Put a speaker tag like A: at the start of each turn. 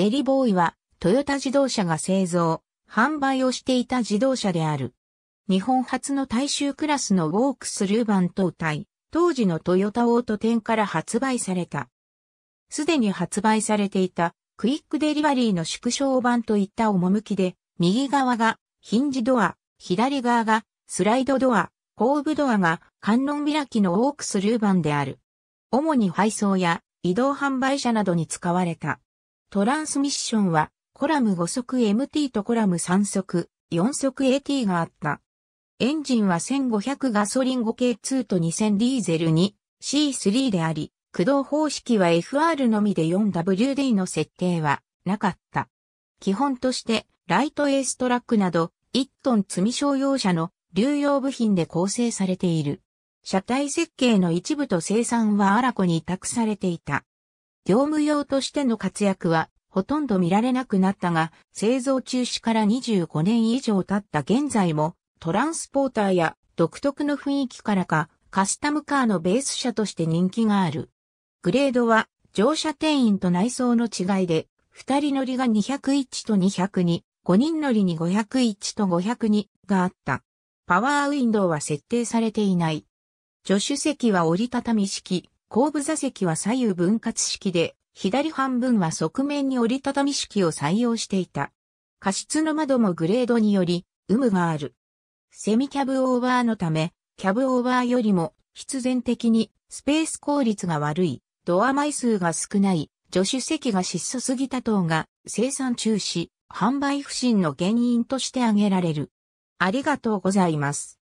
A: デリ
B: ボーイは、トヨタ自動車が製造、販売をしていた自動車である。日本初の大衆クラスのウォークスルーン等体、当時のトヨタオート店から発売された。すでに発売されていた、クイックデリバリーの縮小版といった趣で、右側がヒンジドア、左側がスライドドア、後部ドアが観音開きのウォークスルーンである。主に配送や移動販売車などに使われた。トランスミッションは、コラム5速 MT とコラム3速、4速 AT があった。エンジンは1500ガソリン 5K2 と2000ディーゼルに C3 であり、駆動方式は FR のみで 4WD の設定はなかった。基本としてライトエーストラックなど1トン積み商用車の流用部品で構成されている。車体設計の一部と生産はアラコに託されていた。業務用としての活躍はほとんど見られなくなったが、製造中止から25年以上経った現在も、トランスポーターや独特の雰囲気からか、カスタムカーのベース車として人気がある。グレードは乗車定員と内装の違いで、二人乗りが201と202、五人乗りに501と502があった。パワーウィンドウは設定されていない。助手席は折りたたみ式、後部座席は左右分割式で、左半分は側面に折りたたみ式を採用していた。過失の窓もグレードにより、有無がある。セミキャブオーバーのため、キャブオーバーよりも必然的にスペース効率が悪い、ドア枚数が少ない、助手席が質素すぎた等が生産中止、販売不振の原因として挙げられる。ありがと
A: うございます。